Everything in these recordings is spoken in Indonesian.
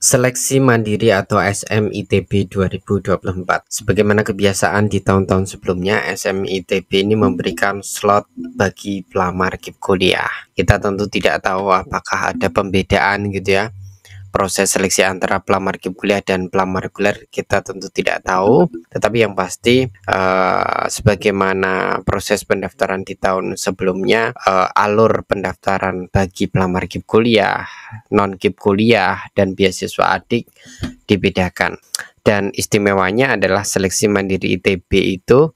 Seleksi mandiri atau SMITB 2024 Sebagaimana kebiasaan di tahun-tahun sebelumnya, SMITB ini memberikan slot bagi pelamar kip kuliah. Kita tentu tidak tahu apakah ada pembedaan gitu ya proses seleksi antara pelamar kuliah dan pelamar reguler kita tentu tidak tahu tetapi yang pasti uh, sebagaimana proses pendaftaran di tahun sebelumnya uh, alur pendaftaran bagi pelamar kip kuliah non kip kuliah dan beasiswa adik dibedakan dan istimewanya adalah seleksi mandiri ITB itu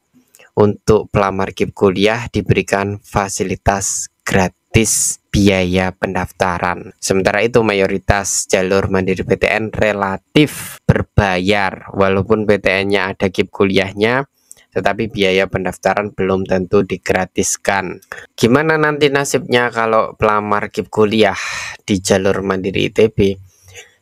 untuk pelamar kip kuliah diberikan fasilitas gratis biaya pendaftaran. Sementara itu mayoritas jalur mandiri PTN relatif berbayar walaupun PTN-nya ada kip kuliahnya tetapi biaya pendaftaran belum tentu digratiskan. Gimana nanti nasibnya kalau pelamar kip kuliah di jalur mandiri ITB?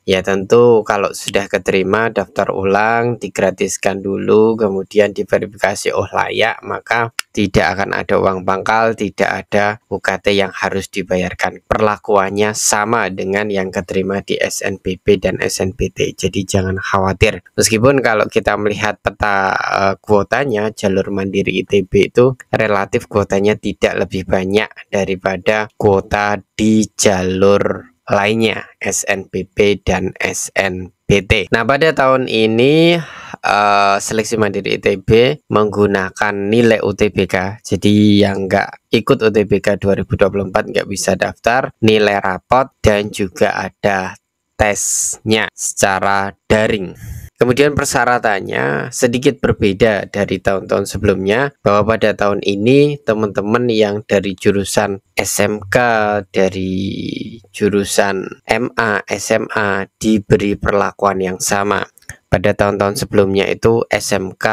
Ya tentu kalau sudah keterima daftar ulang digratiskan dulu kemudian diverifikasi oh layak maka tidak akan ada uang pangkal, tidak ada UKT yang harus dibayarkan. Perlakuannya sama dengan yang keterima di SNBP dan SNPT. Jadi jangan khawatir. Meskipun kalau kita melihat peta uh, kuotanya jalur mandiri ITB itu relatif kuotanya tidak lebih banyak daripada kuota di jalur lainnya SNPP dan SNPT. Nah pada tahun ini uh, seleksi mandiri ITB menggunakan nilai UTBK. Jadi yang nggak ikut UTBK 2024 nggak bisa daftar nilai rapot dan juga ada tesnya secara daring. Kemudian persyaratannya sedikit berbeda dari tahun-tahun sebelumnya bahwa pada tahun ini teman-teman yang dari jurusan SMK, dari jurusan MA, SMA diberi perlakuan yang sama. Pada tahun-tahun sebelumnya itu SMK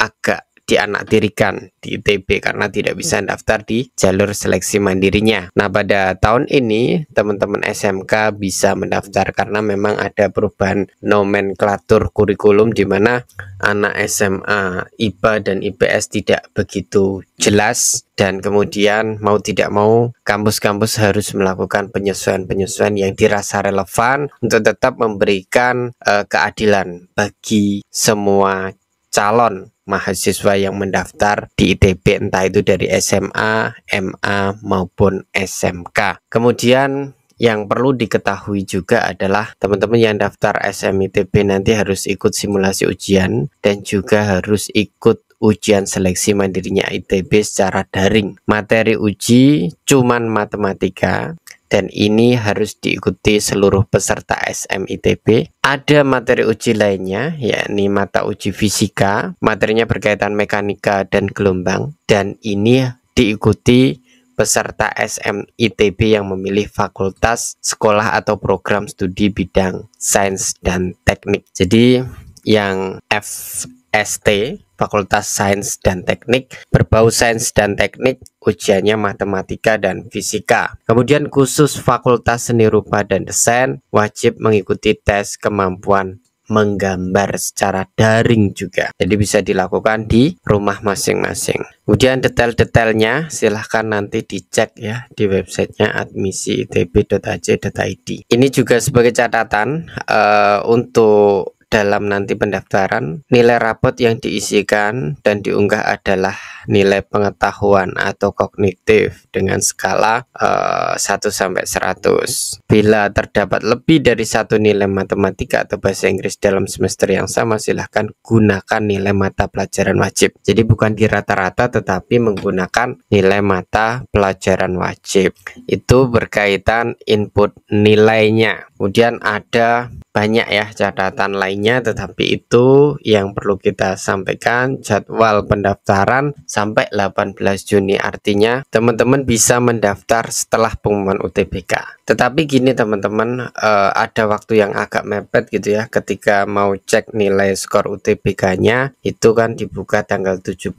agak di anak tirikan di ITB karena tidak bisa daftar di jalur seleksi mandirinya. Nah, pada tahun ini teman-teman SMK bisa mendaftar karena memang ada perubahan nomenklatur kurikulum di mana anak SMA IPA dan IPS tidak begitu jelas dan kemudian mau tidak mau kampus-kampus harus melakukan penyesuaian-penyesuaian yang dirasa relevan untuk tetap memberikan uh, keadilan bagi semua calon mahasiswa yang mendaftar di ITB entah itu dari SMA, MA maupun SMK. Kemudian yang perlu diketahui juga adalah teman-teman yang daftar SMITB nanti harus ikut simulasi ujian dan juga harus ikut ujian seleksi mandirinya ITB secara daring. Materi uji cuman matematika, dan ini harus diikuti seluruh peserta SMITB. Ada materi uji lainnya, yakni mata uji fisika, materinya berkaitan mekanika dan gelombang, dan ini diikuti peserta SMITB yang memilih fakultas, sekolah atau program studi bidang sains dan teknik. Jadi yang FST Fakultas Sains dan Teknik, berbau sains dan teknik, ujiannya matematika dan fisika. Kemudian khusus Fakultas Seni Rupa dan Desain wajib mengikuti tes kemampuan menggambar secara daring juga. Jadi bisa dilakukan di rumah masing-masing. Kemudian detail-detailnya silahkan nanti dicek ya di websitenya admisi itb.ac.id. Ini juga sebagai catatan uh, untuk dalam nanti pendaftaran, nilai rapot yang diisikan dan diunggah adalah nilai pengetahuan atau kognitif dengan skala uh, eh, 1 sampai 100. Bila terdapat lebih dari satu nilai matematika atau bahasa Inggris dalam semester yang sama, silahkan gunakan nilai mata pelajaran wajib. Jadi bukan di rata-rata tetapi menggunakan nilai mata pelajaran wajib. Itu berkaitan input nilainya. Kemudian ada banyak ya catatan lainnya tetapi itu yang perlu kita sampaikan jadwal pendaftaran sampai 18 Juni artinya teman-teman bisa mendaftar setelah pengumuman UTBK tetapi gini teman-teman eh, ada waktu yang agak mepet gitu ya ketika mau cek nilai skor UTBK nya itu kan dibuka tanggal 17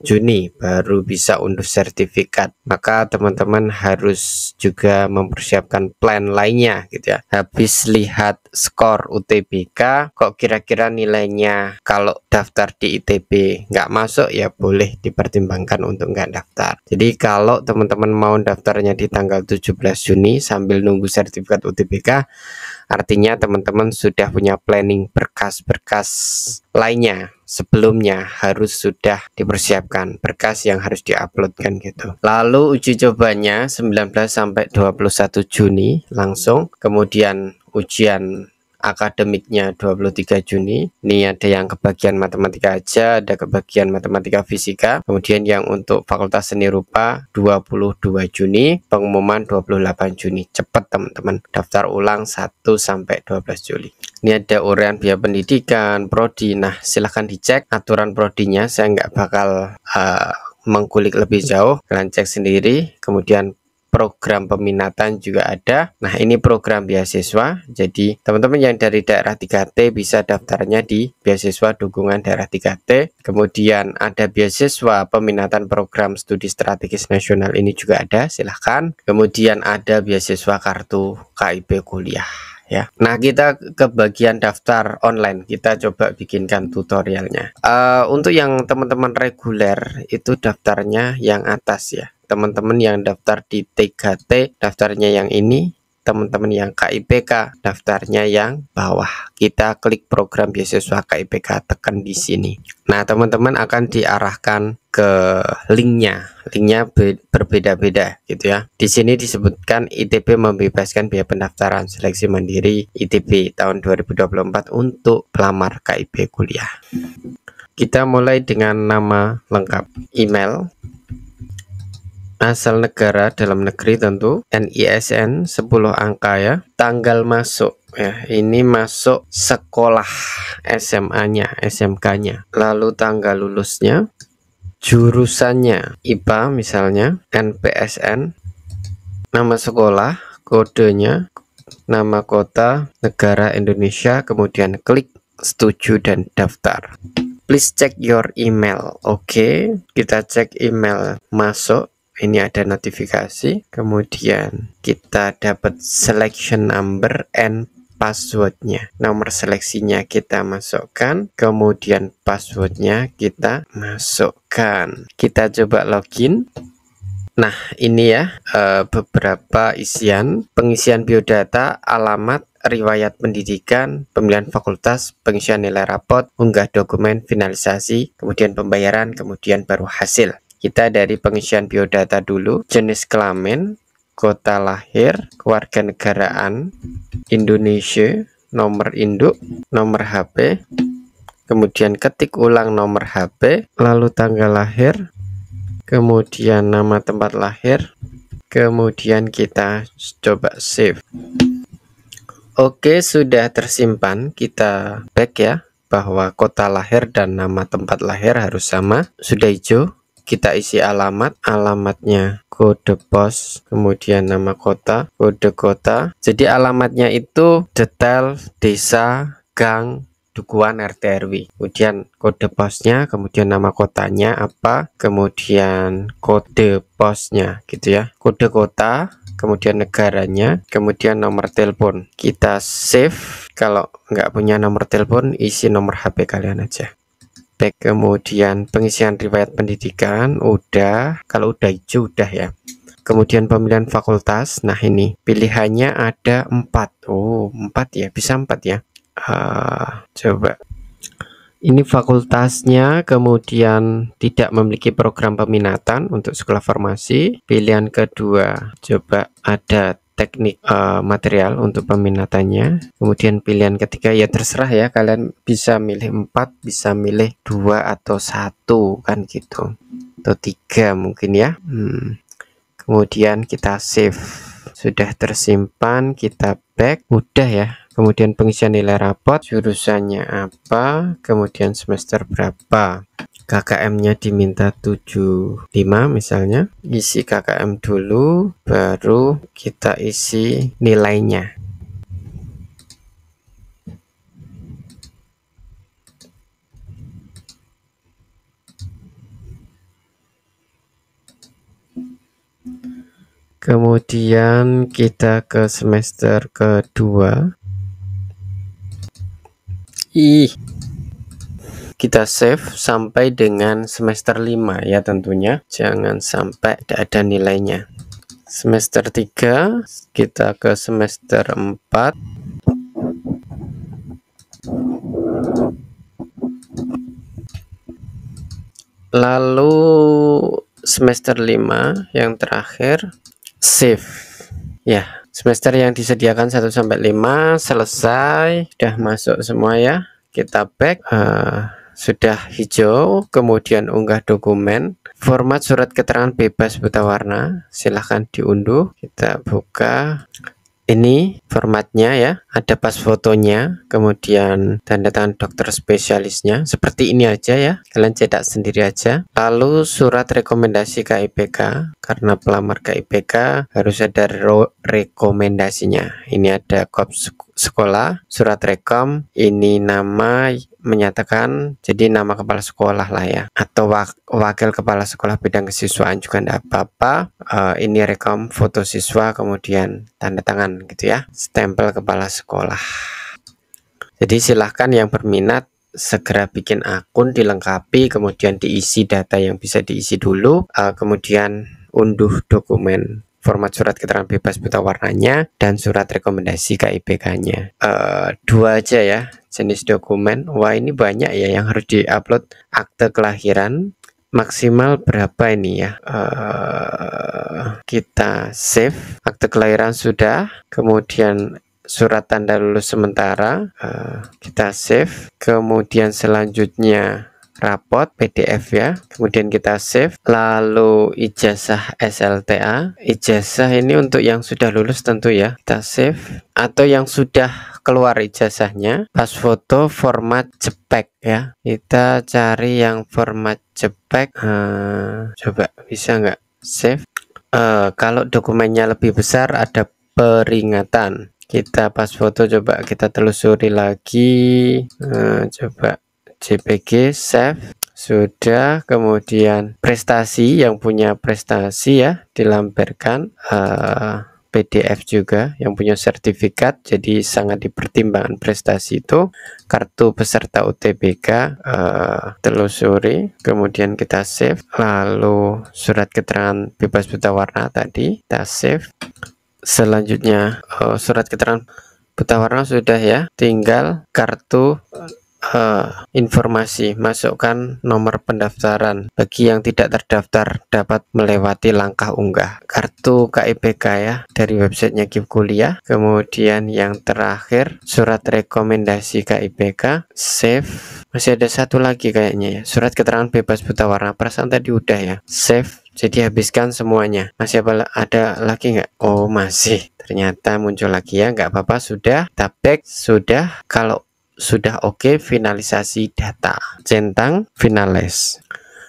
Juni baru bisa unduh sertifikat maka teman-teman harus juga mempersiapkan plan lainnya gitu ya habis lihat skor UTBK kok kira-kira nilainya kalau daftar di ITB nggak masuk ya boleh dipertimbangkan untuk nggak daftar jadi kalau teman-teman mau daftarnya di tanggal 17 Juni sambil nunggu sertifikat UTBK Artinya teman-teman sudah punya planning berkas-berkas lainnya sebelumnya harus sudah dipersiapkan berkas yang harus diuploadkan gitu. Lalu uji cobanya 19 sampai 21 Juni langsung, kemudian ujian akademiknya 23 Juni. Ini ada yang kebagian matematika aja, ada kebagian matematika fisika. Kemudian yang untuk Fakultas Seni Rupa 22 Juni, pengumuman 28 Juni. Cepat teman-teman, daftar ulang 1 sampai 12 Juli. Ini ada uraian biaya pendidikan, prodi. Nah, silahkan dicek aturan prodinya. Saya nggak bakal uh, mengkulik lebih jauh. Kalian cek sendiri. Kemudian program peminatan juga ada. Nah, ini program beasiswa. Jadi, teman-teman yang dari daerah 3T bisa daftarnya di beasiswa dukungan daerah 3T. Kemudian ada beasiswa peminatan program studi strategis nasional ini juga ada, silahkan. Kemudian ada beasiswa kartu KIP kuliah ya. Nah, kita ke bagian daftar online. Kita coba bikinkan tutorialnya. Uh, untuk yang teman-teman reguler itu daftarnya yang atas ya teman-teman yang daftar di TKT daftarnya yang ini teman-teman yang KIPK daftarnya yang bawah kita klik program beasiswa KIPK tekan di sini nah teman-teman akan diarahkan ke linknya linknya berbeda-beda gitu ya di sini disebutkan ITB membebaskan biaya pendaftaran seleksi mandiri ITB tahun 2024 untuk pelamar KIP kuliah kita mulai dengan nama lengkap email asal negara dalam negeri tentu NISN 10 angka ya tanggal masuk ya ini masuk sekolah SMA-nya SMK-nya lalu tanggal lulusnya jurusannya IPA misalnya NPSN nama sekolah kodenya nama kota negara Indonesia kemudian klik setuju dan daftar please check your email oke okay? kita cek email masuk ini ada notifikasi kemudian kita dapat selection number and passwordnya nomor seleksinya kita masukkan kemudian passwordnya kita masukkan kita coba login nah ini ya eh, beberapa isian pengisian biodata alamat riwayat pendidikan, pemilihan fakultas, pengisian nilai rapot, unggah dokumen, finalisasi, kemudian pembayaran, kemudian baru hasil. Kita dari pengisian biodata dulu, jenis kelamin, kota lahir, keluarga negaraan Indonesia, nomor induk, nomor HP, kemudian ketik ulang nomor HP, lalu tanggal lahir, kemudian nama tempat lahir, kemudian kita coba save. Oke, sudah tersimpan. Kita back ya bahwa kota lahir dan nama tempat lahir harus sama. Sudah hijau kita isi alamat alamatnya kode pos kemudian nama kota kode kota jadi alamatnya itu detail desa gang dukuan RT RW. Kemudian kode posnya, kemudian nama kotanya apa, kemudian kode posnya gitu ya. Kode kota, kemudian negaranya, kemudian nomor telepon. Kita save. Kalau nggak punya nomor telepon, isi nomor HP kalian aja praktek kemudian pengisian riwayat pendidikan udah kalau udah hijau udah ya kemudian pemilihan fakultas nah ini pilihannya ada empat oh empat ya bisa empat ya uh, coba ini fakultasnya kemudian tidak memiliki program peminatan untuk sekolah farmasi pilihan kedua coba ada teknik uh, material untuk peminatannya. Kemudian pilihan ketiga ya terserah ya kalian bisa milih empat, bisa milih dua atau satu kan gitu. Atau tiga mungkin ya. Hmm. Kemudian kita save. Sudah tersimpan, kita back, udah ya. Kemudian pengisian nilai rapot, jurusannya apa, kemudian semester berapa. KKM-nya diminta 75 misalnya, isi KKM dulu baru kita isi nilainya. Kemudian kita ke semester kedua. Ih, kita save sampai dengan semester 5 ya tentunya jangan sampai tidak ada nilainya semester 3 kita ke semester 4 lalu semester 5 yang terakhir save ya semester yang disediakan 1 sampai 5 selesai sudah masuk semua ya kita back uh, sudah hijau, kemudian unggah dokumen, format surat keterangan bebas buta warna, silahkan diunduh, kita buka, ini formatnya ya, ada pas fotonya, kemudian tanda tangan dokter spesialisnya, seperti ini aja ya, kalian cetak sendiri aja. Lalu surat rekomendasi KIPK, karena pelamar KIPK harus ada rekomendasinya. Ini ada kops sekolah, surat rekom, ini nama menyatakan jadi nama kepala sekolah lah ya atau wak wakil kepala sekolah bidang kesiswaan juga tidak apa-apa uh, ini rekom foto siswa kemudian tanda tangan gitu ya stempel kepala sekolah jadi silahkan yang berminat segera bikin akun dilengkapi kemudian diisi data yang bisa diisi dulu uh, kemudian unduh dokumen format surat keterangan bebas buta warnanya dan surat rekomendasi KIPK-nya. Uh, eh, dua aja ya jenis dokumen. Wah ini banyak ya yang harus diupload akte kelahiran. Maksimal berapa ini ya? Uh, kita save akte kelahiran sudah, kemudian surat tanda lulus sementara uh, kita save, kemudian selanjutnya rapot PDF ya kemudian kita save lalu ijazah SLTA ijazah ini untuk yang sudah lulus tentu ya kita save atau yang sudah keluar ijazahnya pas foto format jepek ya kita cari yang format jepek hmm, eh, coba bisa nggak save uh, kalau dokumennya lebih besar ada peringatan kita pas foto coba kita telusuri lagi uh, coba JPG save sudah kemudian prestasi yang punya prestasi ya dilampirkan uh, eh, PDF juga yang punya sertifikat jadi sangat dipertimbangkan prestasi itu kartu peserta UTBK uh, eh, telusuri kemudian kita save lalu surat keterangan bebas buta warna tadi kita save selanjutnya uh, surat keterangan buta warna sudah ya tinggal kartu informasi masukkan nomor pendaftaran bagi yang tidak terdaftar dapat melewati langkah unggah kartu KIPK ya dari websitenya Kip Kuliah kemudian yang terakhir surat rekomendasi KIPK save masih ada satu lagi kayaknya ya surat keterangan bebas buta warna perasaan tadi udah ya save jadi habiskan semuanya masih apa ada lagi nggak oh masih ternyata muncul lagi ya nggak apa-apa sudah tapek sudah kalau sudah oke okay, finalisasi data. Centang finalis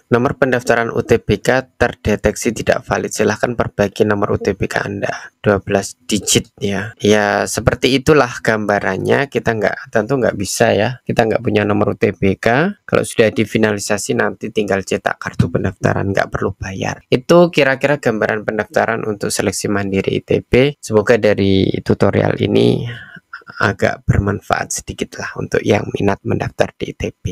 Nomor pendaftaran UTBK terdeteksi tidak valid. Silahkan perbaiki nomor UTBK Anda. 12 digit ya. Ya seperti itulah gambarannya. Kita nggak tentu nggak bisa ya. Kita nggak punya nomor UTBK. Kalau sudah difinalisasi nanti tinggal cetak kartu pendaftaran. Nggak perlu bayar. Itu kira-kira gambaran pendaftaran untuk seleksi mandiri ITB. Semoga dari tutorial ini agak bermanfaat sedikit lah untuk yang minat mendaftar di ITB.